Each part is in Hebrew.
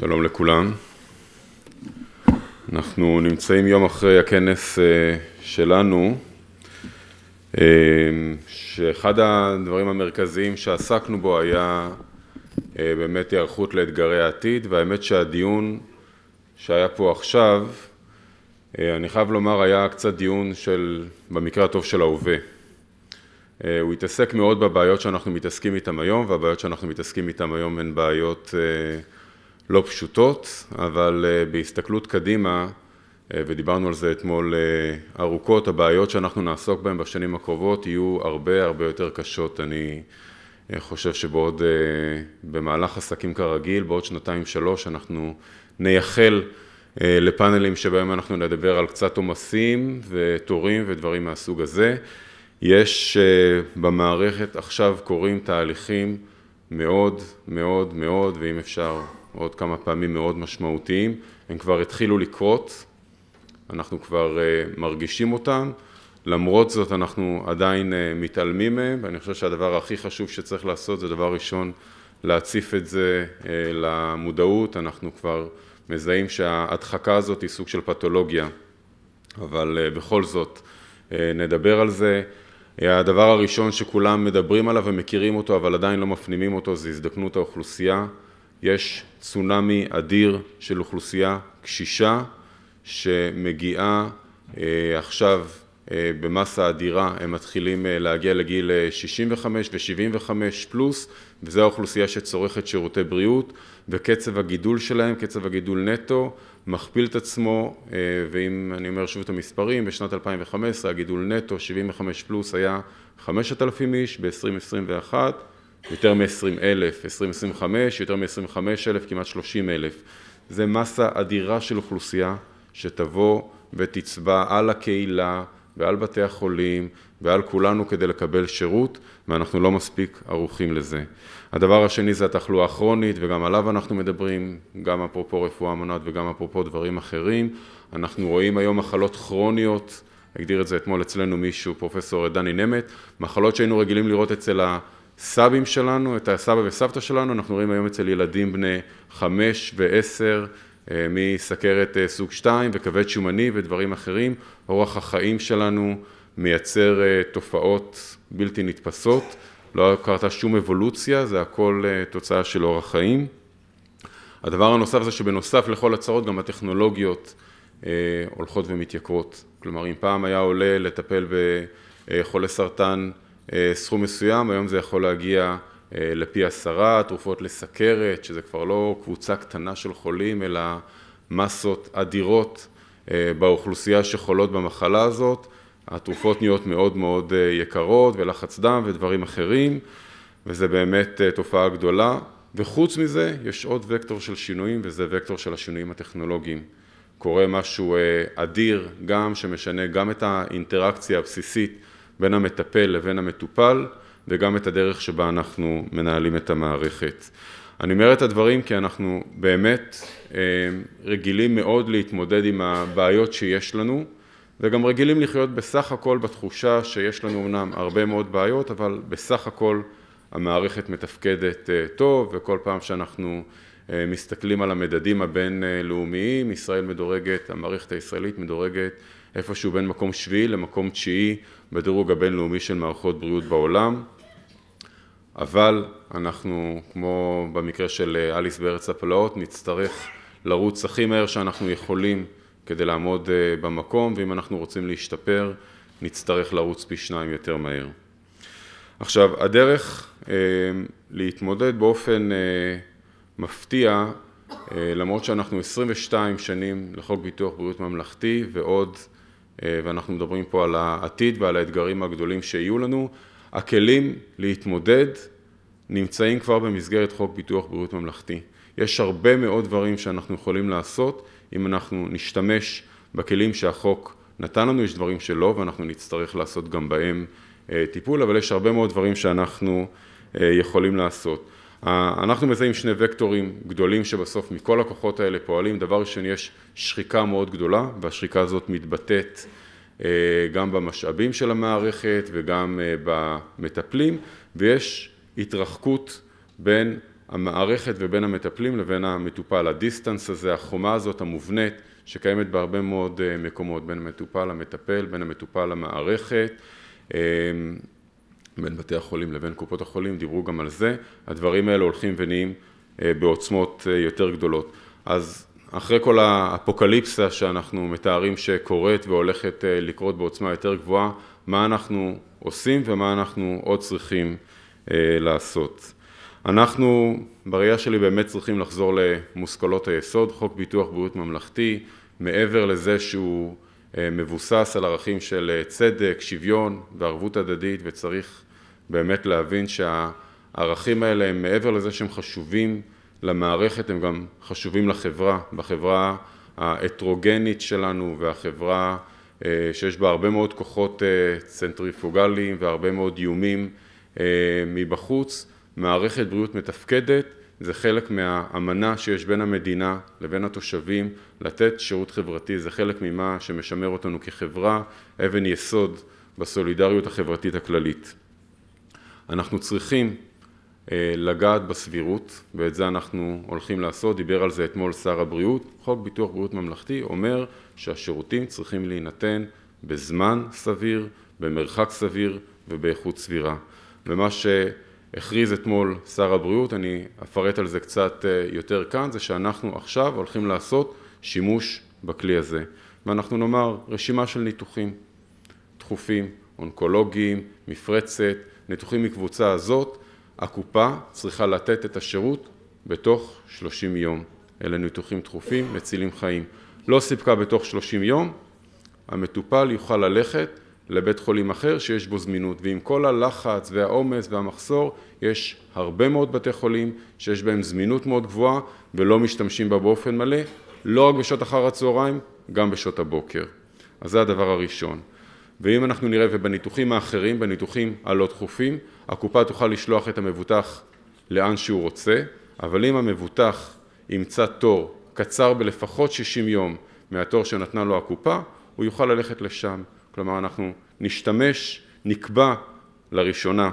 שלום לכולם. אנחנו נמצאים יום אחרי הכנס אה, שלנו, אה, שאחד הדברים המרכזיים שעסקנו בו היה אה, באמת היערכות לאתגרי העתיד, והאמת שהדיון שהיה פה עכשיו, אני חייב לומר, היה קצת דיון של, במקרה הטוב של ההווה. הוא התעסק מאוד בבעיות שאנחנו מתעסקים איתן היום, והבעיות שאנחנו מתעסקים איתן היום הן בעיות לא פשוטות, אבל אה, בהסתכלות קדימה, אה, ודיברנו על זה אתמול אה, ארוכות, הבעיות שאנחנו נעסוק בהן בשנים הקרובות יהיו הרבה הרבה יותר קשות. אני חושב שבעוד, במהלך עסקים כרגיל, בעוד שנתיים-שלוש אנחנו נייחל לפאנלים שבהם אנחנו נדבר על קצת עומסים ותורים ודברים מהסוג הזה. יש במערכת עכשיו קורים תהליכים מאוד מאוד מאוד, ואם אפשר עוד כמה פעמים מאוד משמעותיים, הם כבר התחילו לקרות, אנחנו כבר אה, מרגישים אותם, למרות זאת אנחנו עדיין אה, מתעלמים מהם, ואני חושב שהדבר הכי חשוב שצריך לעשות זה דבר ראשון להציף את זה אה, למודעות, אנחנו כבר מזהים שההדחקה הזאת היא סוג של פתולוגיה, אבל בכל זאת נדבר על זה. הדבר הראשון שכולם מדברים עליו ומכירים אותו אבל עדיין לא מפנימים אותו זה הזדקנות האוכלוסייה. יש צונאמי אדיר של אוכלוסייה קשישה שמגיעה אה, עכשיו אה, במסה אדירה, הם מתחילים אה, להגיע לגיל 65 ו-75 פלוס, וזו האוכלוסייה שצורכת שירותי בריאות, וקצב הגידול שלהם, קצב הגידול נטו, מכפיל את עצמו, ואם אני אומר שוב את המספרים, בשנת 2015 הגידול נטו 75 פלוס היה 5,000 איש, ב-2021 יותר מ-20 אלף, 2025, יותר מ-25 אלף, כמעט 30 אלף. זה מסה אדירה של אוכלוסייה שתבוא ותצבע על הקהילה ועל בתי החולים ועל כולנו כדי לקבל שירות, ואנחנו לא מספיק ערוכים לזה. הדבר השני זה התחלואה הכרונית, וגם עליו אנחנו מדברים, גם אפרופו רפואה מונעת וגם אפרופו דברים אחרים. אנחנו רואים היום מחלות כרוניות, הגדיר את זה אתמול אצלנו מישהו, פרופסור דני נמת, מחלות שהיינו רגילים לראות אצל ה... הסבים שלנו, את הסבא וסבתא שלנו, אנחנו רואים היום אצל ילדים בני חמש ועשר, אה, מסכרת אה, סוג שתיים וכבד שומני ודברים אחרים. אורח החיים שלנו מייצר אה, תופעות בלתי נתפסות. לא קרתה שום אבולוציה, זה הכל תוצאה של אורח חיים. הדבר הנוסף זה שבנוסף לכל הצרות גם הטכנולוגיות הולכות ומתייקרות. כלומר, אם פעם היה עולה לטפל בחולה סרטן אה, סכום מסוים, היום זה יכול להגיע אה, לפי עשרה, תרופות לסכרת, שזה כבר לא קבוצה קטנה של חולים, אלא מסות אדירות אה, באוכלוסייה שחולות במחלה הזאת. התרופות נהיות מאוד מאוד יקרות, ולחץ דם ודברים אחרים, וזה באמת תופעה גדולה. וחוץ מזה, יש עוד וקטור של שינויים, וזה וקטור של השינויים הטכנולוגיים. קורה משהו אדיר, גם שמשנה גם את האינטראקציה הבסיסית בין המטפל לבין המטופל, וגם את הדרך שבה אנחנו מנהלים את המערכת. אני אומר את הדברים כי אנחנו באמת אה, רגילים מאוד להתמודד עם הבעיות שיש לנו, וגם רגילים לחיות בסך הכל בתחושה שיש לנו אומנם הרבה מאוד בעיות, אבל בסך הכל המערכת מתפקדת אה, טוב, וכל פעם שאנחנו אה, מסתכלים על המדדים הבינלאומיים, ישראל מדורגת, המערכת הישראלית מדורגת איפשהו בין מקום שביעי למקום תשיעי בדירוג הבינלאומי של מערכות בריאות בעולם, אבל אנחנו, כמו במקרה של אה, אליס בארץ הפלאות, נצטרך לרוץ הכי מהר שאנחנו יכולים כדי לעמוד אה, במקום, ואם אנחנו רוצים להשתפר, נצטרך לרוץ פי שניים יותר מהר. עכשיו, הדרך אה, להתמודד באופן אה, מפתיע, אה, למרות שאנחנו 22 שנים לחוק ביטוח בריאות ממלכתי ועוד אה, ואנחנו מדברים פה על העתיד ועל האתגרים הגדולים שיהיו לנו. הכלים להתמודד נמצאים כבר במסגרת חוק ביטוח בריאות ממלכתי. יש הרבה מאוד דברים שאנחנו יכולים לעשות אם אנחנו נשתמש בכלים שהחוק נתן לנו, יש דברים שלא ואנחנו נצטרך לעשות גם בהם אה, טיפול, אבל יש הרבה מאוד דברים שאנחנו אה, יכולים לעשות. אנחנו מזהים שני וקטורים גדולים שבסוף מכל הכוחות האלה פועלים. דבר ראשון, יש שחיקה מאוד גדולה, והשחיקה הזאת מתבטאת אה, גם במשאבים של המערכת וגם אה, במטפלים, ויש התרחקות בין המערכת ובין המטפלים לבין המטופל. הדיסטנס הזה, החומה הזאת המובנית, שקיימת בהרבה מאוד אה, מקומות, בין המטופל למטפל, בין המטופל למערכת. בין בתי החולים לבין קופות החולים, דיברו גם על זה, הדברים האלה הולכים ונהיים אה, בעוצמות אה, יותר גדולות. אז אחרי כל האפוקליפסה שאנחנו מתארים שקורית והולכת אה, לקרות בעוצמה יותר גבוהה, מה אנחנו עושים ומה אנחנו עוד צריכים לעשות. אנחנו, בראייה שלי, באמת צריכים לחזור למושכלות היסוד, חוק ביטוח בריאות ממלכתי, מעבר לזה שהוא מבוסס על ערכים של צדק, שוויון וערבות הדדית וצריך באמת להבין שהערכים האלה הם מעבר לזה שהם חשובים למערכת, הם גם חשובים לחברה, בחברה ההטרוגנית שלנו והחברה אה, שיש בה הרבה מאוד כוחות אה, צנטריפוגליים והרבה מאוד איומים אה, מבחוץ. מערכת בריאות מתפקדת זה חלק מהאמנה שיש בין המדינה לבין התושבים, לתת שירות חברתי זה חלק ממה שמשמר אותנו כחברה, אבן יסוד בסולידריות החברתית הכללית. אנחנו צריכים אה, לגעת בסבירות, ואת זה אנחנו הולכים לעשות, דיבר על זה אתמול שר הבריאות, חוק ביטוח בריאות ממלכתי אומר שהשירותים צריכים להינתן בזמן סביר, במרחק סביר ובאיכות סבירה. ומה שהכריז אתמול שר הבריאות, אני אפרט על זה קצת אה, יותר כאן, זה שאנחנו עכשיו הולכים לעשות שימוש בכלי הזה. ואנחנו נאמר רשימה של ניתוחים דחופים, אונקולוגיים, מפרצת, ניתוחים מקבוצה הזאת, הקופה צריכה לתת את השירות בתוך 30 יום. אלה ניתוחים דחופים, מצילים חיים. לא סיפקה בתוך 30 יום, המטופל יוכל ללכת לבית חולים אחר שיש בו זמינות. ועם כל הלחץ והעומס והמחסור, יש הרבה מאוד בתי חולים שיש בהם זמינות מאוד גבוהה ולא משתמשים בה באופן מלא, לא רק בשעות אחר הצהריים, גם בשעות הבוקר. אז זה הדבר הראשון. ואם אנחנו נראה ובניתוחים האחרים, בניתוחים הלא דחופים, הקופה תוכל לשלוח את המבוטח לאן שהוא רוצה, אבל אם המבוטח ימצא תור קצר בלפחות 60 יום מהתור שנתנה לו הקופה, הוא יוכל ללכת לשם. כלומר, אנחנו נשתמש, נקבע לראשונה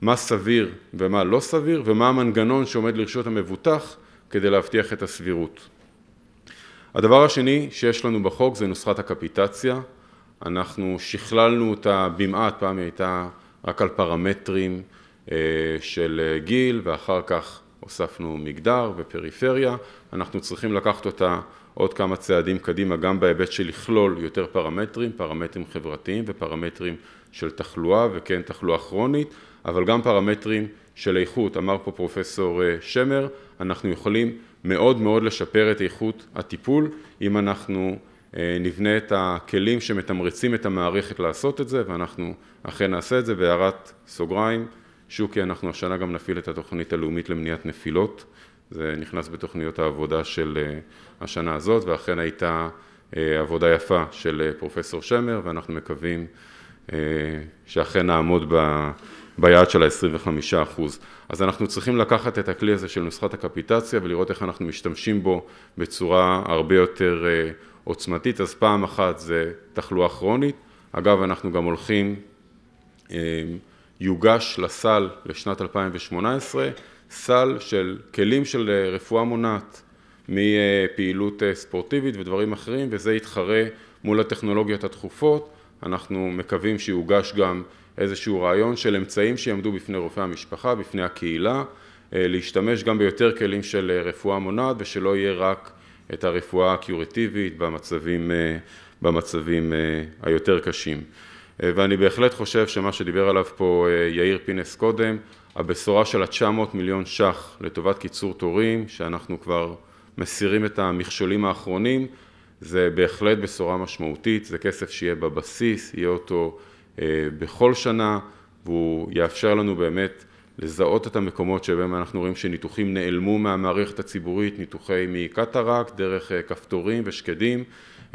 מה סביר ומה לא סביר ומה המנגנון שעומד לרשות המבוטח כדי להבטיח את הסבירות. הדבר השני שיש לנו בחוק זה נוסחת הקפיטציה. אנחנו שכללנו אותה במעט, פעם היא הייתה רק על פרמטרים אה, של אה, גיל ואחר כך הוספנו מגדר ופריפריה, אנחנו צריכים לקחת אותה עוד כמה צעדים קדימה גם בהיבט של לכלול יותר פרמטרים, פרמטרים חברתיים ופרמטרים של תחלואה וכן תחלואה כרונית, אבל גם פרמטרים של איכות, אמר פה פרופסור אה, שמר, אנחנו יכולים מאוד מאוד לשפר את איכות הטיפול אם אנחנו אה, נבנה את הכלים שמתמרצים את המערכת לעשות את זה, ואנחנו אכן נעשה את זה בהערת סוגריים. שוקי, אנחנו השנה גם נפעיל את התוכנית הלאומית למניעת נפילות, זה נכנס בתוכניות העבודה של אה, השנה הזאת, ואכן הייתה אה, עבודה יפה של פרופסור שמר, ואנחנו מקווים שאכן נעמוד ב... ביעד של ה-25%. אז אנחנו צריכים לקחת את הכלי הזה של נוסחת הקפיטציה ולראות איך אנחנו משתמשים בו בצורה הרבה יותר עוצמתית, אז פעם אחת זה תחלואה כרונית. אגב, אנחנו גם הולכים, אמ, יוגש לסל לשנת 2018, סל של כלים של אה, רפואה מונעת מפעילות אה, ספורטיבית ודברים אחרים, וזה יתחרה מול הטכנולוגיות התכופות. אנחנו מקווים שיוגש גם איזשהו רעיון של אמצעים שיעמדו בפני רופאי המשפחה, בפני הקהילה, אה, להשתמש גם ביותר כלים של רפואה מונעת ושלא יהיה רק את הרפואה הקיורטיבית במצבים, אה, במצבים אה, היותר קשים. אה, ואני בהחלט חושב שמה שדיבר עליו פה יאיר פינס קודם, הבשורה של ה-900 מיליון ש"ח לטובת קיצור תורים, שאנחנו כבר מסירים את המכשולים האחרונים, זה בהחלט בשורה משמעותית, זה כסף שיהיה בבסיס, יהיה אותו בכל שנה, והוא יאפשר לנו באמת לזהות את המקומות שבהם אנחנו רואים שניתוחים נעלמו מהמערכת הציבורית, ניתוחי מקטרקט, דרך אה, כפתורים ושקדים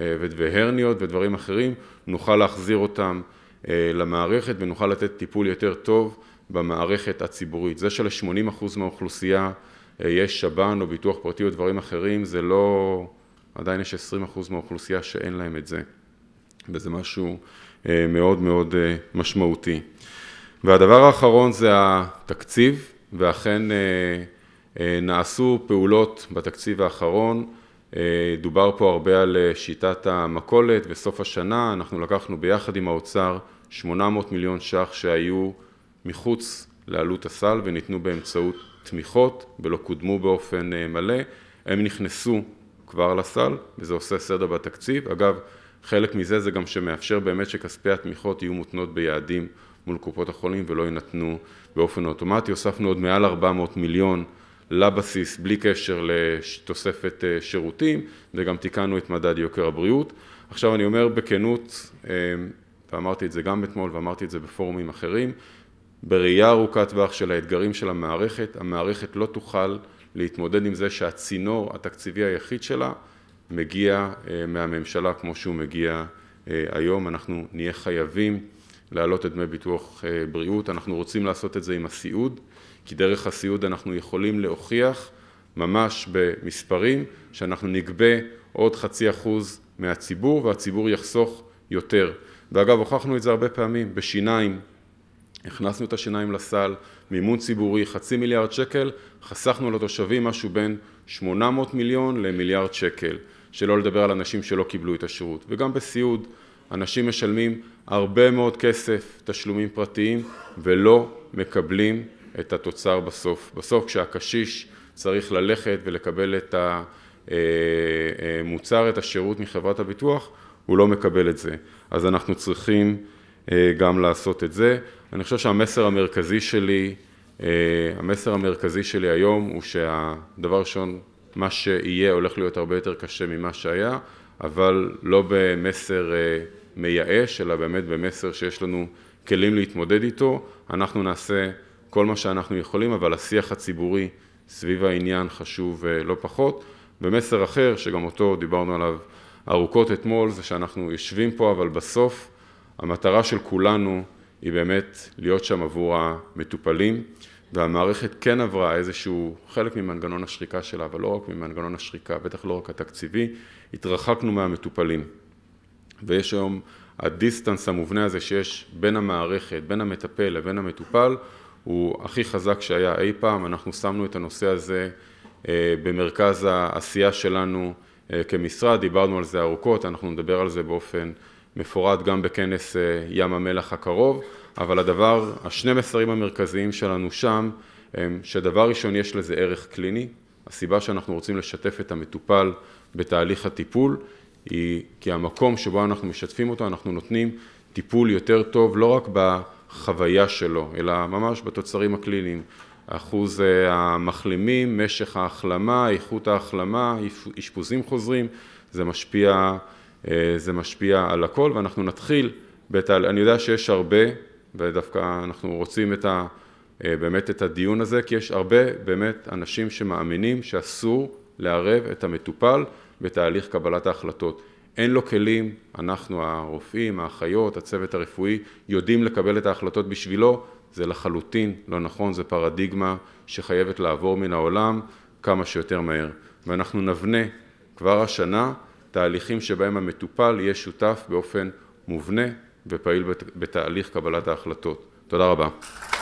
אה, והרניות ודברים אחרים, נוכל להחזיר אותם אה, למערכת ונוכל לתת טיפול יותר טוב במערכת הציבורית. זה של-80% מהאוכלוסייה יש שב"ן או ביטוח פרטי או דברים אחרים, זה לא... עדיין יש 20% מהאוכלוסייה שאין להם את זה, וזה משהו מאוד מאוד משמעותי. והדבר האחרון זה התקציב, ואכן אה, אה, נעשו פעולות בתקציב האחרון. אה, דובר פה הרבה על שיטת המכולת, בסוף השנה אנחנו לקחנו ביחד עם האוצר 800 מיליון ש"ח שהיו מחוץ לעלות הסל וניתנו באמצעות תמיכות ולא קודמו באופן מלא, הם נכנסו כבר לסל וזה עושה סדר בתקציב. אגב, חלק מזה זה גם שמאפשר באמת שכספי התמיכות יהיו מותנות ביעדים מול קופות החולים ולא יינתנו באופן אוטומטי. הוספנו עוד מעל 400 מיליון לבסיס בלי קשר לתוספת אה, שירותים, וגם תיקנו את מדד יוקר הבריאות. עכשיו אני אומר בכנות, אה, ואמרתי את זה גם אתמול ואמרתי את זה בפורומים אחרים, בראייה ארוכת טווח של האתגרים של המערכת, המערכת לא תוכל להתמודד עם זה שהצינור התקציבי היחיד שלה מגיע אה, מהממשלה כמו שהוא מגיע היום. אנחנו נהיה חייבים להעלות את דמי ביטוח אה, בריאות. אנחנו רוצים לעשות את זה עם הסיעוד, כי דרך הסיעוד אנחנו יכולים להוכיח ממש במספרים שאנחנו נגבה עוד חצי אחוז מהציבור והציבור יחסוך יותר. ואגב, הוכחנו את זה הרבה פעמים, בשיניים, הכנסנו את השיניים לסל, מימון ציבורי, חצי מיליארד שקל, חסכנו לתושבים משהו בין 800 מיליון למיליארד שקל, שלא לדבר על אנשים שלא קיבלו את השירות. וגם בסיעוד, אנשים משלמים הרבה מאוד כסף, תשלומים פרטיים, ולא מקבלים את התוצר בסוף. בסוף כשהקשיש צריך ללכת ולקבל את המוצר, אה, אה, את השירות מחברת הביטוח, הוא לא מקבל את זה. אז אנחנו צריכים אה, גם לעשות את זה. אני חושב שהמסר המרכזי שלי, המסר המרכזי שלי היום הוא שהדבר ראשון, מה שיהיה הולך להיות הרבה יותר קשה ממה שהיה, אבל לא במסר אה, מייאש, אלא באמת במסר שיש לנו כלים להתמודד איתו. אנחנו נעשה כל מה שאנחנו יכולים, אבל השיח הציבורי סביב העניין חשוב אה, לא פחות. ומסר אחר, שגם אותו דיברנו עליו ארוכות אתמול, זה שאנחנו יושבים פה, אבל בסוף המטרה של כולנו היא באמת להיות שם עבור המטופלים. והמערכת כן עברה איזשהו חלק ממנגנון השחיקה שלה, אבל לא רק ממנגנון השחיקה, בטח לא רק התקציבי, התרחקנו מהמטופלים. ויש היום, הדיסטנס המובנה הזה שיש בין המערכת, בין המטפל לבין המטופל, הוא הכי חזק שהיה אי פעם, אנחנו שמנו את הנושא הזה אה, במרכז העשייה שלנו אה, כמשרד, דיברנו על זה ארוכות, אנחנו נדבר על זה באופן מפורט גם בכנס אה, ים המלח הקרוב. אבל הדבר, השני מסרים המרכזיים שלנו שם, הם שדבר ראשון יש לזה ערך קליני, הסיבה שאנחנו רוצים לשתף את המטופל בתהליך הטיפול היא כי המקום שבו אנחנו משתפים אותו, אנחנו נותנים טיפול יותר טוב לא רק בחוויה שלו, אלא ממש בתוצרים הקליניים. אחוז אה, המחלימים, משך ההחלמה, איכות ההחלמה, אשפוזים חוזרים, זה משפיע, אה, זה משפיע על הכל ואנחנו נתחיל, בתה... אני יודע שיש הרבה ודווקא אנחנו רוצים את ה, אה, באמת את הדיון הזה, כי יש הרבה באמת אנשים שמאמינים שאסור לערב את המטופל בתהליך קבלת ההחלטות. אין לו כלים, אנחנו הרופאים, האחיות, הצוות הרפואי, יודעים לקבל את ההחלטות בשבילו, זה לחלוטין לא נכון, זה פרדיגמה שחייבת לעבור מן העולם כמה שיותר מהר. ואנחנו נבנה כבר השנה תהליכים שבהם המטופל יהיה שותף באופן מובנה ופעיל בת, בתהליך קבלת ההחלטות. תודה רבה.